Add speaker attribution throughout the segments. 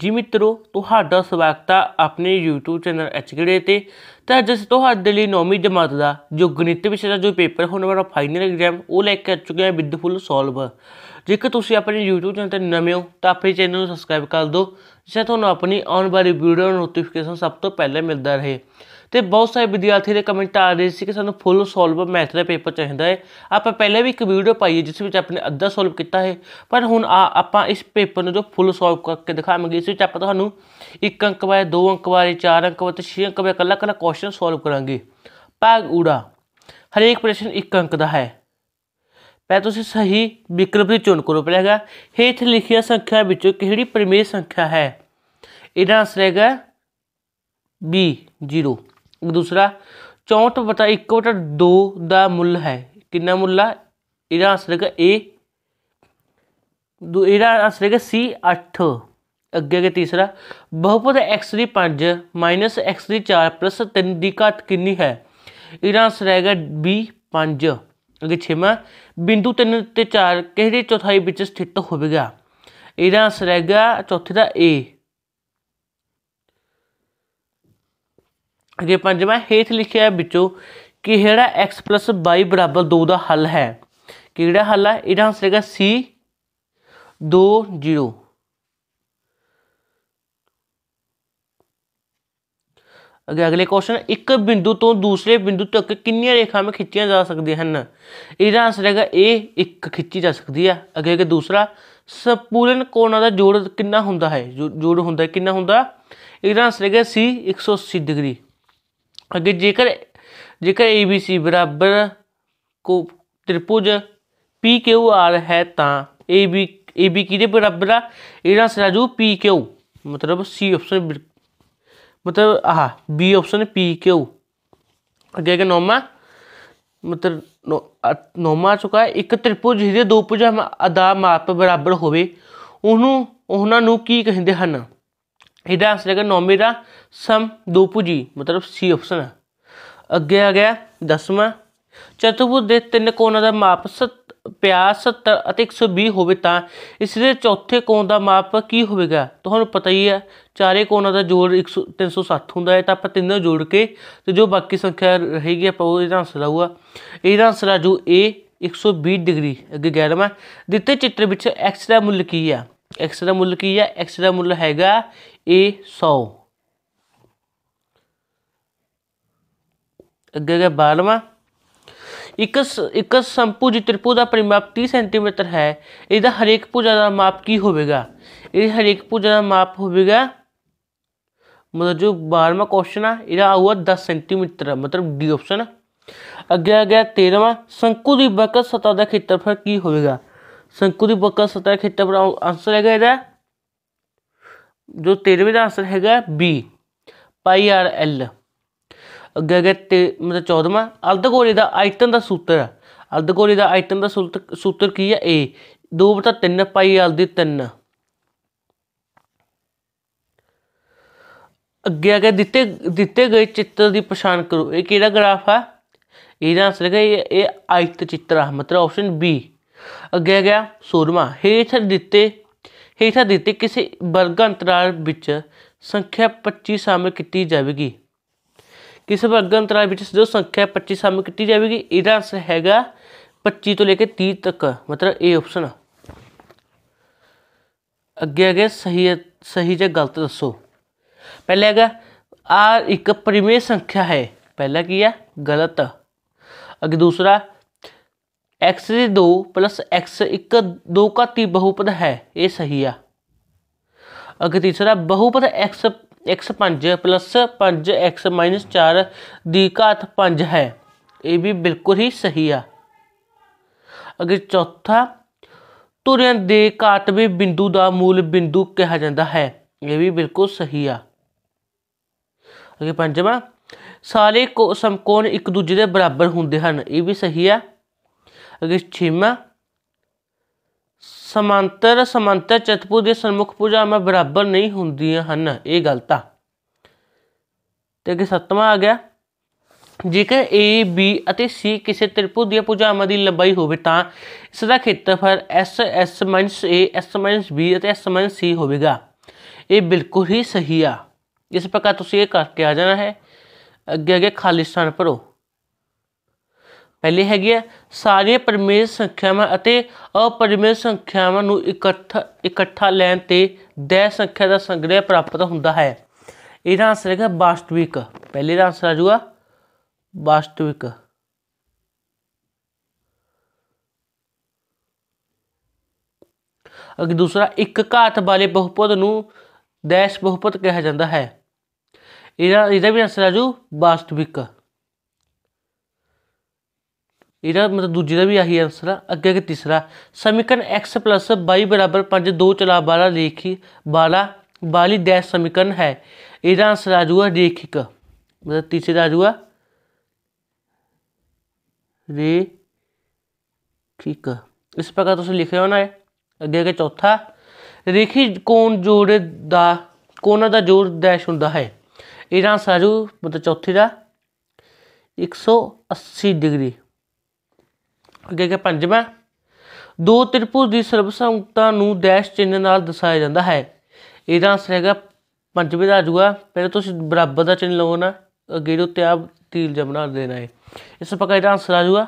Speaker 1: ਜੀ ਮਿੱਤਰੋ ਤੁਹਾਡਾ ਸਵਾਗਤ ਹੈ ਆਪਣੇ YouTube ਚੈਨਲ ਐਚਗੜੇ ਤੇ ਤਾਂ ਅੱਜ ਅਸੀਂ ਤੁਹਾਡੇ ਲਈ 9ਵੀਂ ਜਮਾਤ ਦਾ ਜੋ ਗਣਿਤ ਵਿਸ਼ੇ ਦਾ ਜੋ ਪੇਪਰ ਹੋਣ ਵਾਲਾ ਫਾਈਨਲ ਐਗਜ਼ਾਮ ਉਹ ਲੈ ਕੇ ਆ ਚੁੱਕੇ ਹਾਂ ਵਿਦ ਫੁੱਲ ਸੋਲਵ ਜੇਕਰ ਤੁਸੀਂ ਆਪਣੇ YouTube ਚੈਨਲ ਤੇ ਨਵੇਂ ਹੋ ਤਾਂ ਆਪਣੇ ਚੈਨਲ ਨੂੰ ਸਬਸਕ੍ਰਾਈਬ ਕਰ ਦਿਓ ਜਿਸ ਤੁਹਾਨੂੰ ਆਪਣੀ ਆਉਣ ਵਾਲੀ ਵੀਡੀਓ ਨੋਟੀਫਿਕੇਸ਼ਨ ਸਭ ਤੋਂ ਪਹਿਲਾਂ ਮਿਲਦਾ ਰਹੇ ਤੇ ਬਹੁਤ ਸਾਰੇ ਵਿਦਿਆਰਥੀ ਦੇ ਕਮੈਂਟ ਆ ਰਹੇ ਸੀ ਕਿ ਸਾਨੂੰ ਫੁੱਲ ਸੋਲਵ ਮੈਥ ਦਾ ਪੇਪਰ ਚਾਹੀਦਾ ਹੈ ਆਪਾਂ ਪਹਿਲੇ ਵੀ ਇੱਕ ਵੀਡੀਓ ਪਾਈ ਹੈ ਜਿਸ ਵਿੱਚ ਆਪਣੇ ਅੱਧਾ ਸੋਲਵ ਕੀਤਾ ਹੈ ਪਰ ਹੁਣ ਆ ਆਪਾਂ ਇਸ ਪੇਪਰ ਨੂੰ ਜੋ ਫੁੱਲ ਸੋਲਵ ਕਰਕੇ ਦਿਖਾਵਾਂਗੇ ਇਸ ਵਿੱਚ ਆਪਾਂ ਤੁਹਾਨੂੰ ਇੱਕ ਅੰਕ ਵਾਲੇ ਦੋ ਅੰਕ ਵਾਲੇ ਚਾਰ ਅੰਕ ਵਾਲੇ ਤੇ 6 ਅੰਕ ਵਾਲੇ ਕੱਲਾ ਕੱਲਾ ਕੁਐਸਚਨ ਸੋਲਵ ਕਰਾਂਗੇ ਭਾਗ ਊੜਾ ਹਰੇਕ ਪ੍ਰਸ਼ਨ ਇੱਕ ਅੰਕ ਦਾ ਹੈ ਪਹਿ ਤੁਸੀਂ ਸਹੀ ਵਿਕਲਪ ਦੀ ਚੋਣ ਕਰੋ ਪਹਿਲਾਂ ਹੇਠ ਲਿਖੀਆਂ ਸੰਖਿਆ ਵਿੱਚੋਂ ਕਿਹੜੀ ਪ੍ਰਮੇਯ ਸੰਖਿਆ ਹੈ ਇਹਦਾ ਆਨਸਰ ਹੈਗਾ B 0 ਦੂਸਰਾ 64 ਬਟਾ 1 ਬਟਾ 2 ਦਾ ਮੁੱਲ ਹੈ ਕਿੰਨਾ ਮੁੱਲ ਆ ਇਹਦਾ ਅਸਰ ਹੈਗਾ ਏ ਇਹਦਾ ਅਸਰ ਹੈਗਾ C 8 ਅੱਗੇ ਕੇ ਤੀਸਰਾ ਬਹੁਪਦ x ਦੀ 5 x ਦੀ 4 3 ਦੀ ਘਾਤ ਕਿੰਨੀ ਹੈ ਇਹਦਾ ਅਸਰ ਹੈਗਾ b 5 ਅੱਗੇ ਛੇਵਾਂ ਬਿੰਦੂ 3 ਤੇ 4 ਕਿਹੜੇ ਚੌਥਾਈ ਵਿੱਚ ਸਥਿਤ ਹੋਵੇਗਾ ਇਹਦਾ ਅਸਰ ਹੈਗਾ ਚੌਥੇ ਦਾ A ਅਗੇ ਪੰਜਵਾਂ ਹੇਠ ਲਿਖਿਆ ਵਿੱਚੋਂ ਕਿ ਜਿਹੜਾ x y 2 ਦਾ ਹੱਲ ਹੈ ਕਿਹੜਾ ਹੱਲ ਹੈ ਇਹਦਾ ਆਨਸਰ ਹੈਗਾ C 2 0 ਅਗੇ ਅਗਲੇ ਕੁਐਸਚਨ ਇੱਕ ਬਿੰਦੂ ਤੋਂ ਦੂਸਰੇ ਬਿੰਦੂ ਤੱਕ ਕਿੰਨੀਆਂ ਰੇਖਾਵਾਂ ਖਿੱਚੀਆਂ ਜਾ ਸਕਦੀਆਂ ਹਨ ਇਹਦਾ ਆਨਸਰ ਹੈਗਾ A ਇੱਕ ਖਿੱਚੀ ਜਾ ਸਕਦੀ ਹੈ ਅਗੇ ਅਗੇ ਦੂਸਰਾ ਸੰਪੂਰਨ ਕੋਣਾਂ ਦਾ ਜੋੜ ਕਿੰਨਾ ਹੁੰਦਾ ਹੈ ਜੋੜ ਹੁੰਦਾ ਕਿੰਨਾ ਹੁੰਦਾ ਇਹਦਾ ਆਨਸਰ ਹੈਗਾ C 180 ਡਿਗਰੀ अगर जेकर जेकर ए बी सी बराबर को त्रिपुज पी क्यू आर है तो ए बी ए बी कि बराबर आ यहाँ से पी क्यू मतलब सी ऑप्शन मतलब ah B option P Q अगे अगर नौमा मतलब नौ नौमा आ चुका है एक त्रिपुज ਜਿਹਦੇ दो ਭੁਜਾਵਾਂ ਦਾ ਮਾਪ ਬਰਾਬਰ ਹੋਵੇ ਉਹਨੂੰ ਉਹਨਾਂ ਇਹਦਾ ਆਨਸਰ ਹੈਗਾ ਨੌਵੀਂ ਦਾ ਸਮ ਦੁਪੁਜੀ ਮਤਲਬ ਸੀ ਆਪਸ਼ਨ ਹੈ ਅੱਗੇ ਆ ਗਿਆ ਦਸਵਾਂ ਚਤੁਰਭੁਜ ਦੇ ਤਿੰਨ ਕੋਣਾਂ ਦਾ ਮਾਪ 70 ਪਿਆਸ 70 ਅਤੇ 120 ਹੋਵੇ ਤਾਂ ਇਸ ਦੇ ਚੌਥੇ ਕੋਣ ਦਾ ਮਾਪ ਕੀ ਹੋਵੇਗਾ ਤੁਹਾਨੂੰ ਪਤਾ ਹੀ ਹੈ ਚਾਰੇ ਕੋਣਾਂ ਦਾ ਜੋੜ 100 360 ਹੁੰਦਾ ਹੈ ਤਾਂ ਆਪਾਂ ਤਿੰਨੋਂ ਜੋੜ ਕੇ ਤੇ ਜੋ ਬਾਕੀ ਸੰਖਿਆ ਰਹੇਗੀ ਆਪਾਂ ਉਹ ਇਹਦਾ ਆਨਸਰ ਆਊਗਾ ਇਹਦਾ ਆਨਸਰ ਆ ਜੋ A 120 ਡਿਗਰੀ ਅੱਗੇ 11ਵਾਂ ਦਿੱਤੇ ਚਿੱਤਰ ਵਿੱਚ x ਦਾ ਮੁੱਲ ਕੀ ਆ x ਦਾ ਮੁੱਲ ਕੀ ਹੈ x ਦਾ ਮੁੱਲ ਹੈਗਾ a 100 ਅੱਗੇ ਗਿਆ 12ਵਾਂ ਇੱਕ ਇੱਕ ਸੰਪੂਜੀ ਤ੍ਰਿਪੂ ਦਾ ਪਰਿਮਾਪ 30 ਸੈਂਟੀਮੀਟਰ ਹੈ ਇਹਦਾ ਹਰੇਕ ਭੁਜਾ ਦਾ ਮਾਪ ਕੀ ਹੋਵੇਗਾ ਇਹ ਹਰੇਕ ਭੁਜਾ ਦਾ ਮਾਪ ਹੋਵੇਗਾ ਮਤਲਬ ਜੋ 12ਵਾਂ ਕੁਐਸਚਨ ਆ ਇਹਦਾ ਆਊਗਾ 10 ਸੈਂਟੀਮੀਟਰ ਮਤਲਬ ਡੀ ਆਪਸ਼ਨ ਅੱਗੇ ਆ ਗਿਆ 13ਵਾਂ ਸ਼ੰਕੂ ਦੀ ਬਕਸ ਸਤਹ ਦਾ ਖੇਤਰਫਲ ਕੀ ਹੋਵੇਗਾ ਸੰਕੂ ਦੀ ਬੱਕਾ ਸਤਾ ਖੇਟਾ ਬੜਾ ਆਨਸਰ ਹੈਗਾ ਇਹਦਾ ਜੋ 13ਵੇਂ ਦਾ ਆਨਸਰ ਹੈਗਾ ਬੀ ਪਾਈ ਆਰ ਐਲ ਅੱਗੇ ਅੱਗੇ ਤੇ ਮਤਲਬ 14ਵਾਂ ਗੋਲੇ ਦਾ ਆਇਤਨ ਦਾ ਸੂਤਰ ਗੋਲੇ ਦਾ ਆਇਤਨ ਦਾ ਸੂਤਰ ਕੀ ਹੈ ਏ 2/3 ਪਾਈ ਆਰ ਦੀ 3 ਅੱਗੇ ਅੱਗੇ ਦਿੱਤੇ ਦਿੱਤੇ ਗਏ ਚਿੱਤਰ ਦੀ ਪਛਾਣ ਕਰੋ ਇਹ ਕਿਹੜਾ ਗ੍ਰਾਫ ਆ ਇਹਦਾ ਆਨਸਰ ਹੈਗਾ ਇਹ ਆਇਤ ਚਿੱਤਰ ਆ ਮਤਲਬ ਆਪਸ਼ਨ ਬੀ ਅੱਗੇ ਗਿਆ ਸੂਰਮਾ ਹੇਠ ਦਿੱਤੇ ਹੇਠ ਦਿੱਤੇ ਕਿਸੇ ਵਰਗ ਅੰਤਰਾਲ ਵਿੱਚ ਸੰਖਿਆ 25 ਸ਼ਾਮਿਲ ਕੀਤੀ ਜਾਵੇਗੀ ਕਿਸ ਵਰਗ ਅੰਤਰਾਲ ਵਿੱਚ ਜੋ ਸੰਖਿਆ 25 ਸ਼ਾਮਿਲ ਕੀਤੀ ਜਾਵੇਗੀ ਇਹਦਾ ਆਨਸਰ ਹੈਗਾ 25 ਤੋਂ ਲੈ ਕੇ 30 ਤੱਕ ਮਤਲਬ A ਆਪਸ਼ਨ ਅੱਗੇ ਅੱਗੇ ਸਹੀ ਸਹੀ ਜਾਂ ਗਲਤ ਦੱਸੋ ਪਹਿਲਾ ਹੈਗਾ ਆ ਇੱਕ ਪ੍ਰਿਮੇ ਸੰਖਿਆ ਹੈ ਪਹਿਲਾ ਕੀ ਹੈ ਗਲਤ ਅੱਗੇ ਦੂਸਰਾ x ਦੇ 2 x 1 2 ਘਾਤੀ ਬਹੁਪਦ ਹੈ ਇਹ ਸਹੀ ਆ ਅਗੇ ਤੀਸਰਾ ਬਹੁਪਦ x x 5 5x 4 ਦੀ ਘਾਤ 5 ਹੈ ਇਹ ਵੀ ਬਿਲਕੁਲ ਹੀ ਸਹੀ ਆ ਅਗੇ ਚੌਥਾ ਧੁਰਿਆਂ ਦੇ ਘਾਤ ਵੀ ਬਿੰਦੂ ਦਾ ਮੂਲ ਬਿੰਦੂ ਕਿਹਾ ਜਾਂਦਾ ਹੈ ਇਹ ਵੀ ਬਿਲਕੁਲ ਸਹੀ ਆ ਅਗੇ ਪੰਜਵਾਂ ਸਾਰੇ ਕੋ ਸਮਕੋਣ ਇੱਕ ਦੂਜੇ ਦੇ ਬਰਾਬਰ ਹੁੰਦੇ ਹਨ ਇਹ ਵੀ ਸਹੀ ਆ रिश्चिमा ਸਮਾਂਤਰ ਸਮਾਂਤਰ ਚਤਪੂ ਦੇ ਸਨਮੁਖ ਮੈਂ ਬਰਾਬਰ ਨਹੀਂ ਹੁੰਦੀਆਂ ਹਨ ਇਹ ਗਲਤ ਆ ਤੇ ਕਿ ਸੱਤਵਾਂ ਆ ਗਿਆ ਜੇਕਰ A B ਅਤੇ C ਕਿਸੇ ਤ੍ਰਿਭੁਜ ਦੀਆਂ ਭੁਜਾਵਾਂ ਦੀ ਲੰਬਾਈ ਹੋਵੇ ਤਾਂ ਇਸ ਦਾ ਖੇਤਰਫਲ S A S B ਅਤੇ S C ਹੋਵੇਗਾ ਇਹ ਬਿਲਕੁਲ ਹੀ ਸਹੀ ਆ ਇਸ ਪ੍ਰਕਾਰ ਤੁਸੀਂ ਇਹ ਕਰਕੇ ਆ ਜਾਣਾ ਹੈ ਅੱਗੇ ਅੱਗੇ ਖਾਲੀ ਸਥਾਨ ਭਰੋ ਪਹਿਲੇ ਹੈਗੇ ਆ ਸਾਰੀਆਂ ਪਰਮੇਸ਼ ਸੰਖਿਆਵਾਂ ਅਤੇ ਅਪਰਮੇਸ਼ ਸੰਖਿਆਵਾਂ ਨੂੰ ਇਕੱਠਾ ਇਕੱਠਾ ਲੈਣ ਤੇ ਦੈ ਸੰਖਿਆ ਦਾ ਸੰਗ੍ਰਹਿ ਪ੍ਰਾਪਤ ਹੁੰਦਾ ਹੈ ਇਹਦਾ ਅਸਰ ਹੈਗਾ ਵਾਸਤਵਿਕ ਪਹਿਲੇ ਦਾ ਅਸਰ ਆਜੂਗਾ ਵਾਸਤਵਿਕ ਅਗੇ ਦੂਸਰਾ ਇੱਕ ਘਾਤ ਵਾਲੇ ਬਹੁਪਦ ਨੂੰ ਦੈਸ਼ ਬਹੁਪਦ ਕਿਹਾ ਜਾਂਦਾ ਹੈ ਇਹਦਾ ਇਹਦਾ ਵੀ ਅਸਰ ਆਜੂ ਵਾਸਤਵਿਕ ਇਹਦਾ ਮਤਲਬ ਦੂਜੇ ਦਾ ਵੀ ਆਹੀ ਆਨਸਰ ਆ ਅੱਗੇ ਅੱਗੇ ਤੀਸਰਾ ਸਮੀਕਰਨ x 22 5 ਦੋ ਚਲਾ ਵਾਲਾ ਰੇਖੀ ਵਾਲਾ ਵਾਲੀ ਡੈਸ਼ ਸਮੀਕਰਨ ਹੈ ਇਹਦਾ ਆਨਸਰ ਆ ਜੂਗਾ ਰੇਖਿਕ ਮਤਲਬ ਤੀਸਰੇ ਦਾ ਆ ਜੂਗਾ ਰੇਖਿਕ इस प्रकार तुम लिखे होना है अगे अगे चौथा रेखी कोण जोड़े का कोना का जोड़ डैश हों है यह आंसर आ जू मतलब चौथे का एक सौ अस्सी डिग्री ਅੱਗੇ ਕਿ ਪੰਜਵਾਂ ਦੋ ਤ੍ਰਿਭੁਜ ਦੀ ਸਰਬਸੰਮਤਤਾ ਨੂੰ ਡੈਸ਼ ਚਿੰਨ੍ਹ ਨਾਲ ਦਰਸਾਇਆ ਜਾਂਦਾ ਹੈ ਇਹਦਾ ਆਨਸਰ ਹੈਗਾ ਪੰਜਵੇਂ ਦਾ ਆਜੂਗਾ ਪਹਿਲੇ ਤੁਸੀਂ ਬਰਾਬਰ ਦਾ ਚਿੰਨ੍ਹ ਲਵੋ ਨਾ ਅੱਗੇ ਜੋ ਤੇ ਆਪ ਤੀਲ ਜਮਨਾ ਦੇਣਾ ਹੈ ਇਸ ਪੱਕਾ ਇਹਦਾ ਆਨਸਰ ਆਜੂਗਾ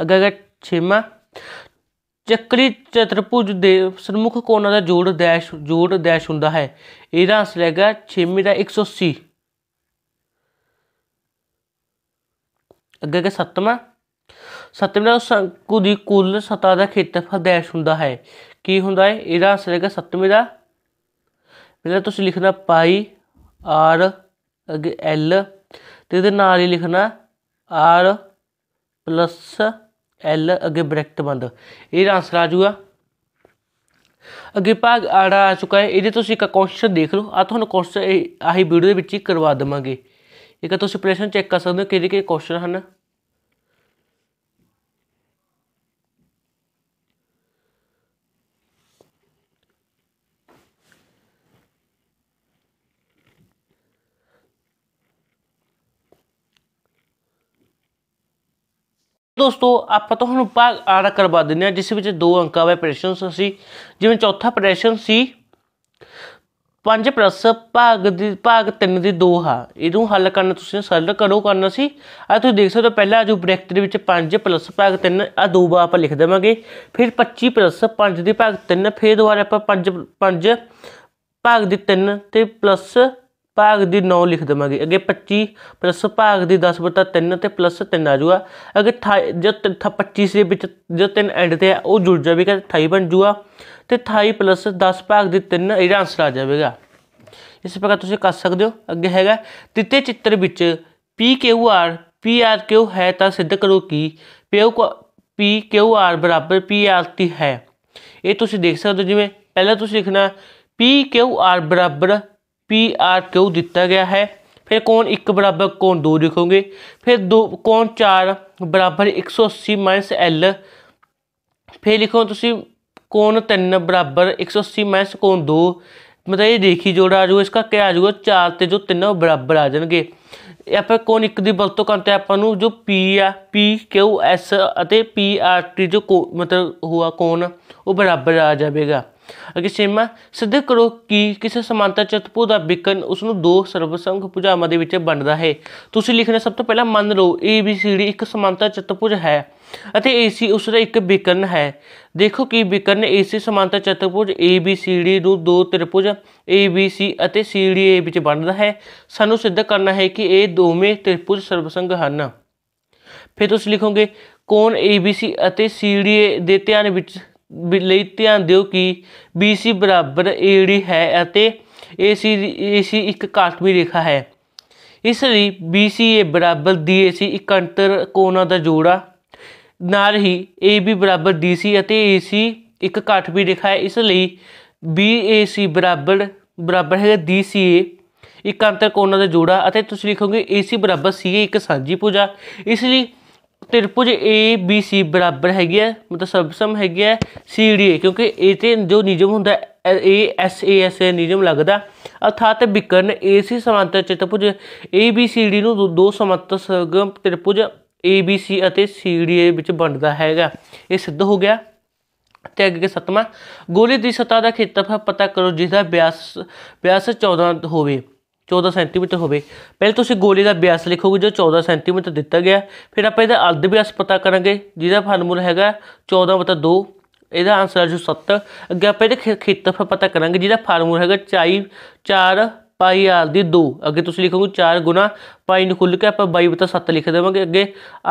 Speaker 1: ਅੱਗੇ ਹੈਗਾ ਛੇਵਾਂ ਚੱਕਰੀ ਚਤੁਰਭੁਜ ਦੇ ਸਰਮੁਖ ਕੋਣਾਂ ਦਾ ਜੋੜ ਡੈਸ਼ ਜੋੜ ਡੈਸ਼ ਹੁੰਦਾ ਹੈ ਇਹਦਾ ਆਨਸਰ ਹੈਗਾ 6ਵੇਂ ਦਾ 180 ਅੱਗੇ ਕੇ 7ਵਾਂ ਸਤਵੇਂ ਸ਼ੰਕੂ ਦੀ ਕੁੱਲ ਸਤਾ ਦਾ ਖੇਤਰਫਲ ਦੇਸ਼ ਹੁੰਦਾ ਹੈ ਕੀ ਹੁੰਦਾ ਹੈ ਇਹਦਾ ਆਨਸਰ ਹੈਗਾ ਸਤਵੇਂ ਦਾ ਪਹਿਲਾਂ ਤੁਸੀਂ ਲਿਖਣਾ ਪਾਈ ਆਰ ਅਗੇ ਐਲ ਤੇ ਇਹਦੇ ਨਾਲ ਹੀ ਲਿਖਣਾ ਆਰ ਪਲੱਸ ਐਲ ਅਗੇ ਬ੍ਰੈਕਟ ਬੰਦ ਇਹਦਾ ਆਨਸਰ ਆ ਜਾਊਗਾ ਅਗੇ ਭਾਗ ਆੜਾ ਆ ਚੁੱਕਾ ਹੈ ਇਹਦੇ ਤੁਸੀਂ ਇੱਕ ਕੁਐਸਚਨ ਦੇਖ ਲਓ ਆ ਤੁਹਾਨੂੰ ਕੁਐਸਚਨ ਆਹੀ ਵੀਡੀਓ ਦੇ ਵਿੱਚ ਹੀ ਕਰਵਾ ਦਵਾਂਗੇ ਇੱਕ ਤੁਸੀਂ ਪ੍ਰੈਸ਼ਨ ਚੈੱਕ ਕਰ ਸਕਦੇ ਹੋ ਕਿਹੜੇ ਕਿਹੜੇ ਕੁਐਸਚਨ ਹਨ ਦੋਸਤੋ ਆਪਾਂ ਤੁਹਾਨੂੰ ਭਾਗ ਆੜਾ ਕਰਵਾ ਦਿੰਨੇ ਆ ਜਿਸ ਵਿੱਚ ਦੋ ਅੰਕਾਂ ਵਾਲੇ ਪ੍ਰੈਸ਼ਨਸ ਸੀ ਜਿਵੇਂ ਚੌਥਾ ਪ੍ਰੈਸ਼ਨ ਸੀ 5 ਭਾਗ ਦੀ ਭਾਗ 3 ਦੀ 2 ਹਾ ਇਹਨੂੰ ਹੱਲ ਕਰਨਾ ਤੁਸੀਂ ਸਰਲ ਕਰੋ ਕਰਨਾ ਸੀ ਆ ਤੁਸੀਂ ਦੇਖ ਸਕਦੇ ਹੋ ਪਹਿਲਾਂ ਜੋ ਬ੍ਰੈਕਟ ਦੇ ਵਿੱਚ 5 ਪਲੱਸ ਭਾਗ 3 ਆ ਦੋ ਵਾਰ ਆਪਾਂ ਲਿਖ ਦੇਵਾਂਗੇ ਫਿਰ 25 5 ਦੀ ਭਾਗ 3 ਫਿਰ ਦੁਬਾਰਾ ਆਪਾਂ 5 5 ਭਾਗ ਦੀ 3 ਤੇ ਪਲੱਸ ਭਾਗ ਦੀ 9 ਲਿਖ ਦਵਾਂਗੇ ਅੱਗੇ 25 ਪਲੱਸ ਭਾਗ ਦੀ 10 ਬਟਾ 3 ਤੇ ਪਲੱਸ 3 ਆ ਜੂਗਾ ਅਗੇ ਜੋ 25 ਦੇ ਵਿੱਚ ਜੋ 3 ਐਂਡ ਤੇ ਆ ਉਹ ਜੁੜ ਜਾਵੇਗਾ 28 ਬਣ ਜੂਗਾ ਤੇ 28 ਪਲੱਸ 10 ਭਾਗ ਦੀ 3 ਇਹਦਾ ਆਨਸਰ ਆ ਜਾਵੇਗਾ ਇਸ ਪ੍ਰਕਾਰ ਤੁਸੀਂ ਕਰ ਸਕਦੇ ਹੋ ਅੱਗੇ ਹੈਗਾ ਤਿੱਤੇ ਚਿੱਤਰ ਵਿੱਚ ਪੀ ਕਿਊ ਆਰ ਪੀ ਆਰ ਹੈ ਤਾਂ ਸਿੱਧ ਕਰੋ ਕਿ ਪੀਓ ਪੀ ਕਿਊ ਆਰ ਬਰਾਬਰ ਪੀ ਆਰ ਹੈ ਇਹ ਤੁਸੀਂ ਦੇਖ ਸਕਦੇ ਹੋ ਜਿਵੇਂ ਪਹਿਲਾਂ ਤੁਸੀਂ ਲਿਖਣਾ ਪੀ ਆਰ ਬਰਾਬਰ ਪੀ ਆਰ ਕਿਊ ਦਿੱਤਾ ਗਿਆ ਹੈ ਫਿਰ ਕੋਣ 1 ਬਰਾਬਰ ਕੋਣ 2 ਲਿਖੋਗੇ ਫਿਰ 2 ਕੋਣ 4 ਬਰਾਬਰ 180 l ਫਿਰ ਲਿਖੋ ਤੁਸੀਂ ਕੋਣ 3 ਬਰਾਬਰ 180 ਕੋਣ 2 ਮਤਲਬ ਇਹ ਦੇਖੀ ਜੋੜਾ ਆ ਜਾਊਗਾ ਇਸਕਾ ਕਿਆ ਆ ਜਾਊਗਾ 4 ਤੇ ਜੋ 3 ਬਰਾਬਰ ਆ ਜਾਣਗੇ ਆਪਾਂ ਕੋਣ 1 ਦੀ ਵਰਤੋਂ ਕਰਦੇ ਆਪਾਂ ਨੂੰ ਜੋ P ਆ PQS ਅਤੇ PRT ਜੋ ਮਤਲਬ ਹੋਆ ਕੋਣ ਉਹ ਬਰਾਬਰ ਆ ਜਾਵੇਗਾ ਅਗੇ ਸੇਮਾ ਸਿੱਧ ਕਰੋ ਕਿ ਕਿਸੇ ਸਮਾਂਤਰ ਚਤਪੂ ਦਾ ਵਿਕਨ ਉਸ ਨੂੰ ਦੋ ਸਰਵਸੰਗ ਭੁਜਾਵਾਂ ਦੇ ਵਿੱਚ ਵੰਡਦਾ ਹੈ ਤੁਸੀਂ ਲਿਖਣਾ ਸਭ ਤੋਂ ਪਹਿਲਾਂ ਮੰਨ ਲਓ ਏ ਬੀ ਸੀ ਡੀ ਇੱਕ ਸਮਾਂਤਰ ਚਤਪੂਜ ਹੈ ਅਤੇ ਏ ਸੀ ਉਸ ਦਾ ਇੱਕ ਵਿਕਨ ਹੈ ਦੇਖੋ ਕਿ ਏ ਸੀ ਸਮਾਂਤਰ ਸੀ ਡੀ ਨੂੰ ਦੋ ਏ ਬੀ ਸੀ ਅਤੇ ਸੀ ਡੀ ਏ ਵਿੱਚ ਵੰਡਦਾ ਹੈ ਸਾਨੂੰ ਸਿੱਧ ਕਰਨਾ ਹੈ ਕਿ ਇਹ ਦੋਵੇਂ ਤ੍ਰਿਪੂਜ ਸਰਵਸੰਗ ਹਨ ਫਿਰ ਤੁਸੀਂ ਲਿਖੋਗੇ ਕੋਣ ABC ਅਤੇ CDA ਦੇ ਧਿਆਨ ਵਿੱਚ ਲਈ ਧਿਆਨ ਦਿਓ ਕਿ BC ਬਰਾਬਰ AD ਹੈ ਅਤੇ AC AC ਇੱਕ ਕਾਟਵੀਂ ਰੇਖਾ ਹੈ ਇਸ ਲਈ BCA ਬਰਾਬਰ DAC ਇੱਕ ਅੰਤਰ ਕੋਣਾਂ ਦਾ ਜੋੜਾ ਨਾਲ ਹੀ AB ਬਰਾਬਰ DC ਅਤੇ AC ਇੱਕ ਕਾਟਵੀਂ ਰੇਖਾ ਹੈ ਇਸ ਲਈ BAC ਬਰਾਬਰ ਬਰਾਬਰ ਹੈ DCA ਇੱਕ ਅੰਤਰ ਕੋਣਾਂ ਦਾ ਜੋੜਾ ਅਤੇ ਤੁਸੀਂ ਲਿਖੋਗੇ AC ਬਰਾਬਰ CA ਇੱਕ ਸਾਂਝੀ ਭੁਜਾ ਇਸ ਲਈ ਤ੍ਰਿਭੁਜ ABC ਬਰਾਬਰ ਹੈਗੀ ਹੈ ਮਤਲਬ ਸਬਸਮ ਹੈਗੀ ਹੈ CDA ਕਿਉਂਕਿ ਇਹ ਤੇ ਜੋ ਨਿਯਮ ਹੁੰਦਾ ASAS ਨਿਯਮ ਲੱਗਦਾ ਅਰਥਾਤ ਵਿਕਰਨ AC ਸਮਾਂਤਰ ਚਤੁਰਭੁਜ ABCD ਨੂੰ ਦੋ ਸਮਾਂਤਰ ਸਰਗਮ ਤ੍ਰਿਭੁਜ ABC ਅਤੇ CDA ਵਿੱਚ ਵੰਡਦਾ ਹੈਗਾ ਇਹ ਸਿੱਧ ਹੋ ਗਿਆ ਤੇ ਅੱਗੇ ਸਤਵਾਂ ਗੋਲੇ ਦੀ ਸਤਾ ਦਾ ਖੇਤਰਫਲ ਪਤਾ ਕਰੋ ਜਿਸ ਦਾ ਵਿਆਸ ਵਿਆਸ 14 ਹੋਵੇ 14 ਸੈਂਟੀਮੀਟਰ ਹੋਵੇ ਪਹਿਲੇ ਤੁਸੀਂ ਗੋਲੇ ਦਾ ਵਿਆਸ ਲਿਖੋਗੇ ਜੋ 14 ਸੈਂਟੀਮੀਟਰ ਦਿੱਤਾ ਗਿਆ ਫਿਰ ਆਪਾਂ ਇਹਦਾ ਅਰਧ ਵਿਆਸ ਪਤਾ ਕਰਾਂਗੇ ਜਿਹਦਾ ਫਾਰਮੂਲਾ ਹੈਗਾ 14/2 ਇਹਦਾ ਆਨਸਰ ਹੈ ਜੋ 7 ਅੱਗੇ ਆਪਾਂ ਇਹਦੇ ਖੇਤਰਫਲ ਪਤਾ ਕਰਾਂਗੇ ਜਿਹਦਾ ਫਾਰਮੂਲਾ ਹੈਗਾ 4 4 ਪਾਈ ਆਰ ਦੀ 2 ਅੱਗੇ ਤੁਸੀਂ ਲਿਖੋਗੇ 4 ਗੁਣਾ ਪਾਈ ਨੂੰ ਖੁੱਲ ਕੇ ਆਪਾਂ 22 ਬਤਾ 7 ਲਿਖ ਦੇਵਾਂਗੇ ਅੱਗੇ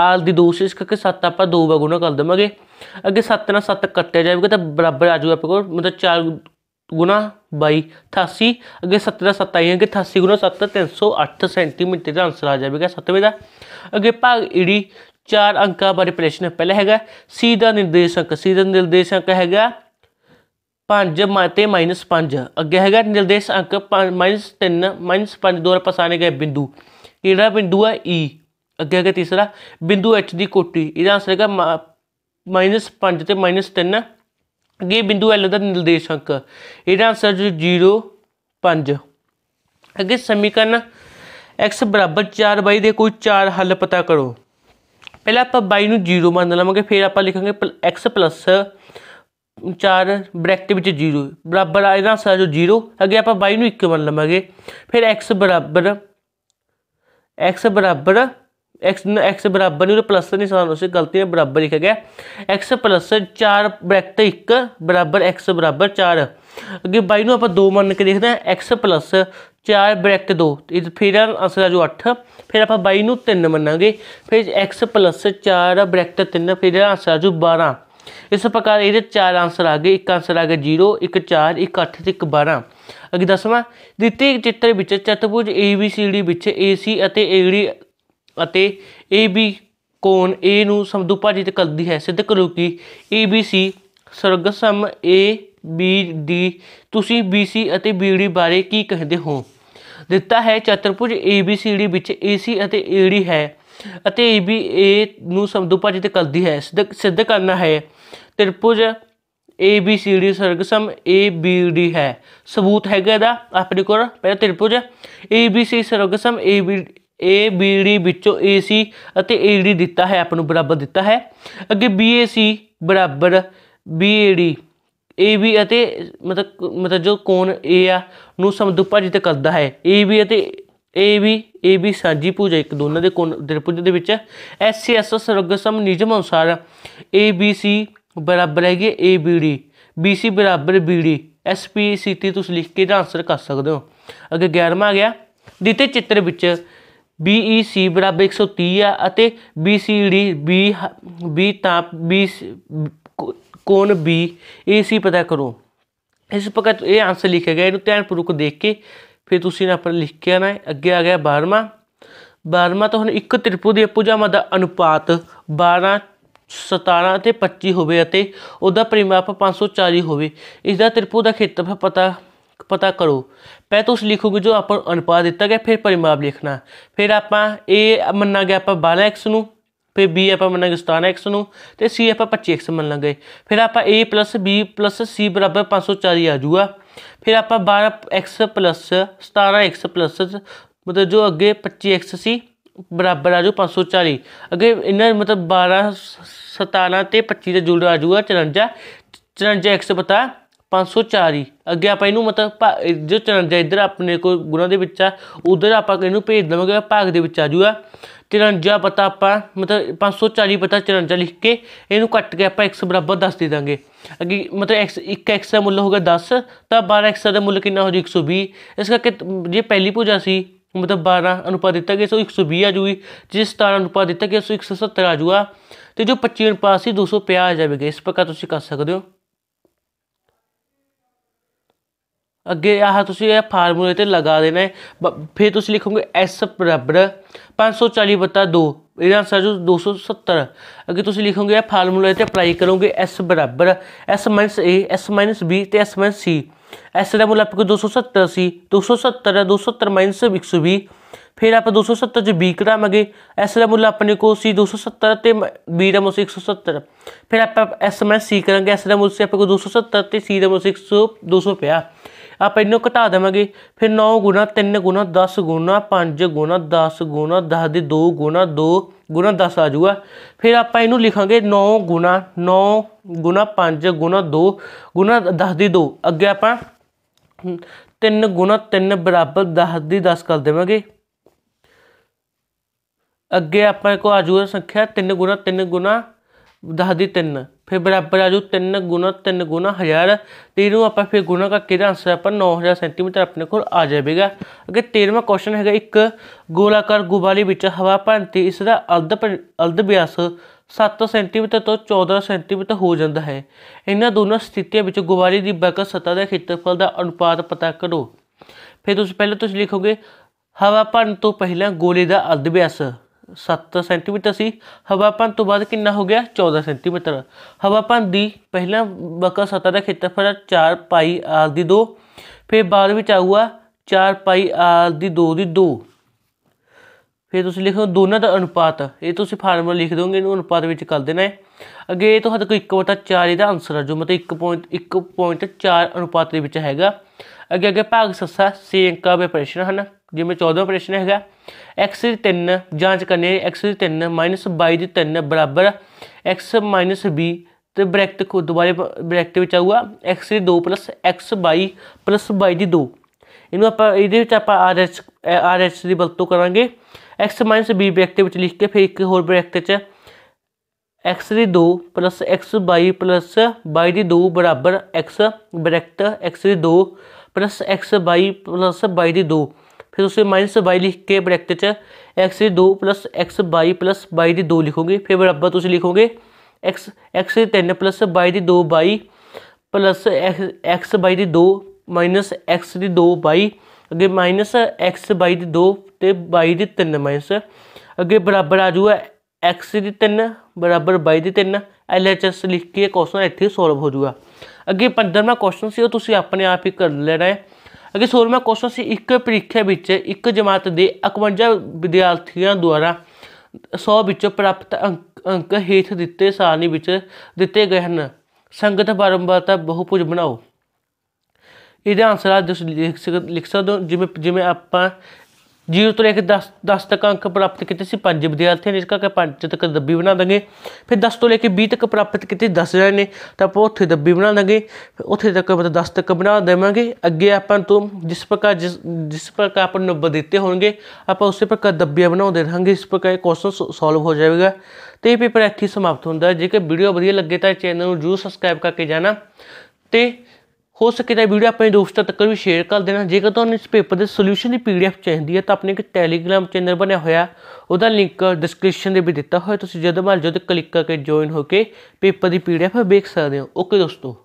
Speaker 1: ਆਰ ਦੀ 2 ਸੇ ਇਸ ਕਰਕੇ 7 ਆਪਾਂ 2 ਵਾਰ ਗੁਣਾ ਕਰ ਦੇਵਾਂਗੇ ਅੱਗੇ 7 ਨਾਲ 7 ਕੱਟਿਆ ਜਾਵੇਗਾ ਤਾਂ ਬਰਾਬਰ ਆ ਜਾਊਗਾ ਆਪਣੇ ਕੋਲ ਮਤਲਬ 4 ਗੁਣਾ 22 88 ਅੱਗੇ 17 7 ਆਈ ਅੱਗੇ 88 ਗੁਣਾ 7 308 ਸੈਂਟੀਮੀਟਰ ਦਾ ਆਨਸਰ ਆ ਜਾਵੇਗਾ ਸੱਤਵੇਂ ਦਾ ਅੱਗੇ ਭਾਗ ਈੜੀ ਚਾਰ ਅੰਕਾਂ ਬਾਰੇ ਪ੍ਰਸ਼ਨ ਪਹਿਲਾ ਹੈਗਾ ਸੀ ਦਾ ਨਿਰਦੇਸ਼ਕ ਸੀ ਦਾ ਨਿਰਦੇਸ਼ਕ ਹੈਗਾ 5 ਤੇ -5 ਅੱਗੇ ਹੈਗਾ ਨਿਰਦੇਸ਼ ਅੰਕ 5 3 5 ਦੁਆਰਾ ਪਸਾਰੇ ਗਏ ਬਿੰਦੂ ਕਿਹੜਾ ਬਿੰਦੂ ਹੈ E ਅੱਗੇ ਹੈਗਾ ਤੀਸਰਾ ਬਿੰਦੂ H ਦੀ ਕੋਟੀ ਇਹਦਾ ਆਨਸਰ ਹੈਗਾ -5 ਤੇ -3 ਇਹ ਬਿੰਦੂ L ਦਾ ਨਿਰਦੇਸ਼ਕ ਇਹਦਾ ਆਨਸਰ ਜੋ 0 5 ਅੱਗੇ ਸਮੀਕਰਨ x 4y ਦੇ ਕੋਈ ਚਾਰ ਹੱਲ ਪਤਾ ਕਰੋ ਪਹਿਲਾਂ ਆਪਾਂ y ਨੂੰ 0 ਮੰਨ ਲਵਾਂਗੇ ਫਿਰ ਆਪਾਂ ਲਿਖਾਂਗੇ x 4 ਬ੍ਰੈਕਟ ਵਿੱਚ 0 ਬਰਾਬਰ ਆ ਇਹਦਾ ਆਨਸਰ ਜੋ 0 ਅੱਗੇ ਆਪਾਂ y ਨੂੰ 1 ਮੰਨ ਲਵਾਂਗੇ ਫਿਰ x ਬਰਾਬਰ x ਬਰਾਬਰ x ਬਰਾਬਰ ਨਹੀਂ ਉਹ ਪਲੱਸ का निशान ਉਸੇ ਗਲਤੀ में ਬਰਾਬਰ ਲਿਖਿਆ ਗਿਆ x ਪਲੱਸ 4 ਬ੍ਰੈਕਟ 1 ਬਰਾਬਰ x ਬਰਾਬਰ 4 ਅੱਗੇ ਬਾਈ ਨੂੰ ਆਪਾਂ 2 ਮੰਨ ਕੇ ਦੇਖਦੇ ਹਾਂ x 4 ਬ੍ਰੈਕਟ 2 ਇਹ ਫਿਰ ਆਨਸਰ ਆ ਜੋ 8 ਫਿਰ ਆਪਾਂ ਬਾਈ ਨੂੰ 3 ਮੰਨਾਂਗੇ ਫਿਰ x 4 ਬ੍ਰੈਕਟ 3 ਫਿਰ ਆਨਸਰ ਆ ਜੋ 12 ਇਸ ਪ੍ਰਕਾਰ ਇਹਦੇ ਚਾਰ ਆਨਸਰ ਆ ਗਏ ਇੱਕ ਆਨਸਰ ਆ ਗਿਆ 0 ਇੱਕ 4 ਇੱਕ 8 ਤੇ ਇੱਕ 12 ਅਗੇ ਦਸਵਾਂ ਦਿੱਤੇ ਚਿੱਤਰ ਵਿੱਚ ਚਤਪੂਜ ABCD ਵਿੱਚ AC ਅਤੇ AD ਅਤੇ AB ਕੋਣ A ਨੂੰ ਸਮਦੁਭਾਜਿਤ ਕਰਦੀ ਹੈ ਸਿੱਧ ਕਰੋ ਕਿ ABC ਸਰਗਸਮ ABD ਤੁਸੀਂ BC ਅਤੇ BD ਬਾਰੇ ਕੀ ਕਹਿੰਦੇ ਹੋ ਦਿੱਤਾ ਹੈ ਚਤੁਰਭੁਜ ABCD ਵਿੱਚ AC ਅਤੇ AD ਹੈ ਅਤੇ AB A ਨੂੰ ਸਮਦੁਭਾਜਿਤ ਕਰਦੀ ਹੈ ਸਿੱਧ ਕਰਨਾ ਹੈ ਤ੍ਰਿਭੁਜ ABCD ਸਰਗਸਮ ABD ਹੈ ਸਬੂਤ ਹੈਗਾ ਇਹਦਾ ਆਪਣੇ ਕੋਲ ਪਹਿਲਾਂ ਤ੍ਰਿਭੁਜ ABC ਸਰਗਸਮ AB ਏ ਡੀ ਵਿੱਚੋਂ ਏਸੀ ਅਤੇ ਏਡੀ ਦਿੱਤਾ ਹੈ ਆਪ ਨੂੰ ਬਰਾਬਰ ਦਿੱਤਾ ਹੈ ਅੱਗੇ ਬੀਏਸੀ ਬਰਾਬਰ ਏ ਬੀ ਅਤੇ ਮਤਲਬ ਮਤਲਬ ਜੋ ਕੋਣ ਏ ਆ ਨੂੰ ਸਮਦੁਭਾਜਿਤ ਕਰਦਾ ਹੈ ਬੀ ਅਤੇ ਏ ਬੀ ਸਾਂਝੀ ਭੁਜਾ ਇੱਕ ਦੋਨਾਂ ਦੇ ਕੋਣ ਤ੍ਰਿਭੁਜ ਦੇ ਵਿੱਚ ਐਸ ਸਰਗਸਮ ਨਿਯਮ ਅਨੁਸਾਰ ਸੀ ਬਰਾਬਰ ਡੀ ਬੀ ਸੀ ਬਰਾਬਰ ਸੀ SPCT ਤੁਸੀਂ ਲਿਖ ਕੇ ਦਾ ਆਨਸਰ ਕਰ ਸਕਦੇ ਹੋ ਅੱਗੇ 11ਵਾਂ ਆ ਗਿਆ ਦਿੱਤੇ ਚਿੱਤਰ ਵਿੱਚ BEC 130 ਆ ਅਤੇ BCD B B ਤਾਂ B ਕੋਣ B AC ਪਤਾ ਕਰੋ ਇਸ ਪ੍ਰਕਾਰ ਇਹ ਆਨਸਰ ਲਿਖਿਆ ਗਿਆ ਇਹਨੂੰ ਪੂਰਕ ਦੇਖ ਕੇ ਫਿਰ ਤੁਸੀਂ ਨੇ ਪਰ ਲਿਖ ਕੇ ਆਣਾ ਹੈ ਅੱਗੇ ਆ ਗਿਆ 12ਵਾਂ 12ਵਾਂ ਤਾਂ ਹੁਣ ਇੱਕ ਤ੍ਰਿਪੂ ਦੇ ਭੁਜਾਵਾਂ ਦਾ ਅਨੁਪਾਤ 12 17 ਅਤੇ 25 ਹੋਵੇ ਅਤੇ ਉਹਦਾ ਪਰਿਮਾਪ 540 ਹੋਵੇ ਇਸ ਦਾ ਤ੍ਰਿਪੂ ਦਾ ਖੇਤਰਫਲ ਪਤਾ ਪਤਾ ਕਰੋ ਪਹਿਲਾਂ ਤੁਸੀਂ ਲਿਖੋਗੇ ਜੋ ਆਪਾਂ ਅਨੁਪਾਤ ਦਿੱਤਾ ਗਿਆ ਫਿਰ ਪਰਿਮਾਪ ਲਿਖਣਾ ਫਿਰ ਆਪਾਂ ਇਹ ਮੰਨਾਂਗੇ ਆਪਾਂ 12x ਨੂੰ ਫਿਰ b ਆਪਾਂ ਮੰਨਾਂਗੇ 17x ਨੂੰ ਤੇ c ਆਪਾਂ 25x ਮੰਨ ਲਾਂਗੇ ਫਿਰ ਆਪਾਂ a b c 504 ਆ ਜਾਊਗਾ ਫਿਰ ਆਪਾਂ 12x 17x ਮਤਲਬ ਜੋ ਅੱਗੇ 25x ਸੀ ਬਰਾਬਰ ਆ ਜੂ 540 ਅੱਗੇ ਇਹਨਾਂ ਮਤਲਬ 12 17 ਤੇ 25 ਦਾ ਜੋੜ ਆ ਜੂਗਾ 54 54x ਪਤਾ 504 ਅੱਗੇ ਆਪਾਂ ਇਹਨੂੰ ਮਤਲਬ ਜੋ ਚਰਨਜਾ ਇਧਰ ਆਪਣੇ ਕੋਲ ਗੁਣਾ ਦੇ ਵਿੱਚ ਆ ਉਧਰ ਆਪਾਂ ਇਹਨੂੰ ਭੇਜ ਦਵਾਂਗੇ ਭਾਗ ਦੇ ਵਿੱਚ ਆ ਜੂਗਾ 53 ਪਤਾ ਆਪਾਂ ਮਤਲਬ 540 ਪਤਾ 54 ਲਿਖ ਕੇ ਇਹਨੂੰ ਕੱਟ ਕੇ ਆਪਾਂ x ਬਰਾਬਰ 10 ਦੇ ਦਾਂਗੇ ਅੱਗੇ ਮਤਲਬ x 1x ਦਾ ਮੁੱਲ ਗਿਆ 10 ਤਾਂ 12x ਦਾ ਮੁੱਲ ਕਿੰਨਾ ਹੋ ਜੂ 120 ਇਸ ਕਰਕੇ ਜੇ ਪਹਿਲੀ ਭੁਜਾ ਸੀ ਮਤਲਬ 12 ਅਨੁਪਾਤ ਦਿੱਤਾ ਗਿਆ ਸੋ 120 ਆ ਜੂਗੀ ਜਿਸ 17 ਅਨੁਪਾਤ ਦਿੱਤਾ ਗਿਆ ਸੋ 170 ਆ ਜੂਗਾ ਤੇ ਜੋ 25 ਅਨੁਪਾਤ ਸੀ 250 ਆ ਜਾਵੇਗਾ ਇਸ ਪ੍ਰਕਾਰ ਤੁਸੀਂ ਕਰ ਸਕਦੇ ਹੋ अगे आई फार्मूले तो लगा देना है ब फिर तुम लिखोगे एस बराबर पाँच सौ चाली बत्ता दो आंसर जो दो सौ सत्तर अगर तुम लिखोगे फार्मूले तो अपलाई करोगे एस बराबर S minus A S minus B तो एस माइनस सी एस का मुल आपको दो सौ सत्तर से दो सौ सत्तर दो सौ सत्तर माइनस एक सौ भी ਫਿਰ ਆਪਾਂ 270 ਚ बी का मांगे ਦਾ ਮੁੱਲ ਆਪਣੇ ਕੋਲ ਸੀ 270 ਤੇ ਬੀ ਦਾ ਮੁੱਲ ਸੀ 170 ਫਿਰ ਆਪਾਂ ਐਸ ਮੈਂ ਸੀ ਕਰਾਂਗੇ ਐਸ ਦਾ ਮੁੱਲ ਸੀ ਆਪਣੇ ਕੋਲ 270 ਤੇ ਸੀ ਦਾ ਮੁੱਲ 600 200 ਪਿਆ ਆਪਾਂ ਇਹਨੂੰ ਘਟਾ ਦੇਵਾਂਗੇ ਫਿਰ 9 ਗੁਣਾ 3 ਗੁਣਾ 10 ਗੁਣਾ 5 ਗੁਣਾ 10 ਗੁਣਾ 10 ਦੇ 2 ਗੁਣਾ 2 ਗੁਣਾ 10 ਆ ਜਾਊਗਾ ਫਿਰ ਆਪਾਂ ਇਹਨੂੰ ਲਿਖਾਂਗੇ 9 ਗੁਣਾ 9 ਗੁਣਾ 5 ਗੁਣਾ 2 ਗੁਣਾ 10 ਦੀ 2 ਅੱਗੇ ਆਪਾਂ 3 ਗੁਣਾ 3 ਬਰਾਬਰ 10 ਦੀ 10 ਕਰ ਦੇਵਾਂਗੇ ਅੱਗੇ ਆਪਾਂ ਕੋ ਆਜੂ ਸੰਖਿਆ 3 ਗੁਣਾ 3 ਗੁਣਾ 10 ਦੀ 3 ਫਿਰ ਬਰਾਬਰ ਆ ਜੂ 3 ਗੁਣਾ 3 ਗੁਣਾ 1000 ਤੇ ਇਹਨੂੰ ਆਪਾਂ ਫਿਰ ਗੁਣਾ ਕਰਕੇ ਦਾ ਆਨਸਰ ਆਪਾਂ 9000 ਸੈਂਟੀਮੀਟਰ ਆਪਣੇ ਕੋਲ ਆ ਜਾਵੇਗਾ ਅੱਗੇ 13ਵਾਂ ਕੁਐਸਚਨ ਹੈਗਾ ਇੱਕ ਗੋਲਾਕਾਰ ਗੁਬਾਲੀ ਵਿੱਚ ਹਵਾ ਭੰਤੀ ਇਸ ਦਾ ਅਲਦ ਅਲਦ ਵਿਆਸ 7 ਸੈਂਟੀਮੀਟਰ ਤੋਂ 14 ਸੈਂਟੀਮੀਟਰ ਹੋ ਜਾਂਦਾ ਹੈ ਇਹਨਾਂ ਦੋਨਾਂ ਸਥਿਤੀਆਂ ਵਿੱਚ ਗੁਬਾਲੀ ਦੀ ਬਕਰ ਸਤਾ ਦੇ ਖੇਤਰਫਲ ਦਾ ਅਨੁਪਾਤ ਪਤਾ ਕਰੋ ਫਿਰ ਤੁਸੀਂ ਪਹਿਲਾਂ ਤੁਸੀਂ ਲਿਖੋਗੇ ਹਵਾ ਭੰਤ ਤੋਂ ਪਹਿਲਾਂ ਗੋਲੇ ਦਾ ਅਰਧ ਵਿਆਸ 7 ਸੈਂਟੀਮੀਟਰ ਸੀ ਹਵਾਪਨ ਤੋਂ ਬਾਅਦ ਕਿੰਨਾ ਹੋ ਗਿਆ 14 ਸੈਂਟੀਮੀਟਰ ਹਵਾਪਨ ਦੀ ਪਹਿਲਾ ਬਕਾ ਸਤਾ ਦਾ ਖੇਤਰਫਲ 4 ਪਾਈ ਆਰ ਦੀ 2 ਫਿਰ ਬਾਅਦ ਵਿੱਚ ਆਊਗਾ 4 ਪਾਈ ਆਰ ਦੀ 2 ਦੀ 2 ਫਿਰ ਤੁਸੀਂ ਲਿਖੋ ਦੋਨਾਂ ਦਾ ਅਨੁਪਾਤ ਇਹ ਤੁਸੀਂ ਫਾਰਮੂਲਾ ਲਿਖ ਦੋਗੇ ਇਹਨੂੰ ਅਨੁਪਾਤ ਵਿੱਚ ਕਰ ਦੇਣਾ ਹੈ ਅਗੇ ਤੁਹਾਡੇ ਕੋਲ 4 ਇਹਦਾ ਆਨਸਰ ਹੈ ਜੋ ਮਤਲਬ 1.1.4 ਅਨੁਪਾਤ ਦੇ ਵਿੱਚ ਹੈਗਾ ਅੱਗੇ ਅੱਗੇ ਭਾਗ ਸੱਸਾ ਸੀ ਅੰਕਾਂ ਪ੍ਰਸ਼ਨ ਹਨ ਜਿਵੇਂ 14ਵਾਂ ਪ੍ਰਸ਼ਨ ਹੈਗਾ x 3 ਜਾਂਚ ਕਰਨੀ ਹੈ x 3 22 ਦੀ 3 ਬਰਾਬਰ x b ਤੇ ਬ੍ਰੈਕਟ ਕੋ ਦੁਬਾਰੇ ਬ੍ਰੈਕਟ ਵਿੱਚ ਆਊਗਾ x 2 x y y ਦੀ 2 ਇਹਨੂੰ ਆਪਾਂ ਇਹਦੇ ਵਿੱਚ ਆਪਾਂ ਆਰ ਐਚ ਆਰ ਦੀ ਵਰਤੋਂ ਕਰਾਂਗੇ x b ਬ੍ਰੈਕਟ ਵਿੱਚ ਲਿਖ ਕੇ ਫਿਰ ਇੱਕ ਹੋਰ ਬ੍ਰੈਕਟ ਵਿੱਚ x ਦੀ 2 plus x y plus y ਦੀ 2 ਬਰਾਬਰ x ਬ੍ਰੈਕਟ x ਦੀ 2 plus x y plus y ਦੀ 2 ਫਿਰ ਉਸੇ ਮਾਈਨਸ y ਲਿਖ ਕੇ ਬ੍ਰੈਕਟ 'ਚ x ਦੀ 2 plus x y plus y ਦੀ 2 ਲਿਖੋਗੇ ਫਿਰ ਬਰਾਬਰ ਤੁਸੀਂ ਲਿਖੋਗੇ x x ਦੀ 3 ਪਲੱਸ y ਦੀ 2 y plus x x y ਦੀ 2 ਮਾਈਨਸ x ਦੀ 2 y ਅੱਗੇ ਮਾਈਨਸ x y ਦੀ 2 ਤੇ y ਦੀ 3 ਮਾਈਨਸ ਅੱਗੇ ਬਰਾਬਰ ਆ ਜੂਗਾ x ਦੀ 3 ਬਰਾਬਰ 22 ਦੇ 3 ਐਲਐਚਐਸ ਲਿਖ ਕੇ ਕੁਐਸਚਨ ਇੱਥੇ ਸੋਲਵ ਹੋ ਜਾਊਗਾ ਅੱਗੇ 15ਵਾਂ ਕੁਐਸਚਨ ਸੀ ਉਹ ਤੁਸੀਂ ਆਪਣੇ ਆਪ ਹੀ ਕਰ ਲੈਣਾ ਹੈ ਅੱਗੇ 16ਵਾਂ ਕੁਐਸਚਨ ਸੀ ਇੱਕ ਪ੍ਰੀਖਿਆ ਵਿੱਚ ਇੱਕ ਜਮਾਤ ਦੇ 51 ਵਿਦਿਆਰਥੀਆਂ ਦੁਆਰਾ 100 ਵਿੱਚੋਂ ਪ੍ਰਾਪਤ ਅੰਕ ਹੇਠ ਦਿੱਤੇ ਸਾਰਣੀ ਵਿੱਚ ਦਿੱਤੇ ਗਏ ਹਨ ਸੰਗਤ ਬਾਰੰਬਾਰਤਾ ਬਹੁਪੁਜ ਬਣਾਓ ਇਹਦੇ ਆਨਸਰ ਆ ਤੁਸੀਂ ਲਿਖ ਸਕਦੇ ਹੋ ਜਿਵੇਂ ਜਿਵੇਂ ਆਪਾਂ ਜੀਰੋ ਤੋਂ ਲੈ ਕੇ 10 10 ਤੱਕ ਅੰਕ ਪ੍ਰਾਪਤ ਕੀਤੇ ਸੀ ਪੰਜ ਵਿਦਿਆਰਥੀਆਂ ਨੇ ਇਸ ਕਰਕੇ ਪੰਜ ਤੱਕ ਦੱਬੀ ਬਣਾ ਦਾਂਗੇ ਫਿਰ 10 ਤੋਂ ਲੈ ਕੇ 20 ਤੱਕ ਪ੍ਰਾਪਤ ਕੀਤੇ 10 ਜਣੇ ਨੇ ਤਾਂ ਆਪਾਂ ਉੱਥੇ ਦੱਬੀ ਬਣਾ ਦਾਂਗੇ ਉੱਥੇ ਤੱਕ ਮਤਲਬ 10 ਤੱਕ ਬਣਾ ਦੇਵਾਂਗੇ ਅੱਗੇ ਆਪਾਂ ਤੋਂ ਜਿਸ ਪ੍ਰਕਾਰ ਜਿਸ ਪ੍ਰਕਾਰ ਆਪਾਂ ਨੂੰ ਨੰਬਰ ਦਿੱਤੇ ਹੋਣਗੇ ਆਪਾਂ ਉਸੇ ਪ੍ਰਕਾਰ ਦੱਬੀਆਂ ਬਣਾਉਂਦੇ ਰਹਾਂਗੇ ਇਸ ਪ੍ਰਕਾਰ ਇਹ ਕੁਐਸਚਨ ਸੋਲਵ ਹੋ ਜਾਵੇਗਾ ਤੇ ਇਹ ਪੇਪਰ ਇੱਥੇ ਸਮਾਪਤ ਹੁੰਦਾ ਹੈ ਜੇਕਰ ਵੀਡੀਓ ਵਧੀਆ ਲੱਗੇ ਤਾਂ ਚੈਨਲ ਨੂੰ ਜਰੂਰ ਸਬਸਕ੍ਰਾਈਬ ਕਰਕੇ ਜਾਣਾ ਤੇ ਹੋ ਸਕੇ ਤਾਂ ਵੀਡੀਓ ਆਪਣੇ ਦੋਸਤਾਂ ਤੱਕ ਵੀ ਸ਼ੇਅਰ ਕਰ ਦੇਣਾ ਜੇਕਰ ਤੁਹਾਨੂੰ ਇਸ ਪੇਪਰ ਦੇ ਸੋਲੂਸ਼ਨ ਦੀ ਪੀਡੀਐਫ ਚਾਹੀਦੀ ਹੈ ਤਾਂ ਆਪਣੇ ਇੱਕ ਟੈਲੀਗ੍ਰਾਮ ਚੈਨਲ ਬਣਿਆ ਹੋਇਆ ਉਹਦਾ ਲਿੰਕ ਡਿਸਕ੍ਰਿਪਸ਼ਨ ਦੇ ਵਿੱਚ ਦਿੱਤਾ ਹੋਇਆ ਤੁਸੀਂ ਜਦੋਂ ਮਰਜ਼ੀ ਉਹਦੇ ਕਲਿੱਕ ਕਰਕੇ ਜੁਆਇਨ ਹੋ ਕੇ ਪੇਪਰ ਦੀ ਪੀਡੀਐਫ ਵੇਖ ਸਕਦੇ ਹੋ ਓਕੇ ਦੋਸਤੋ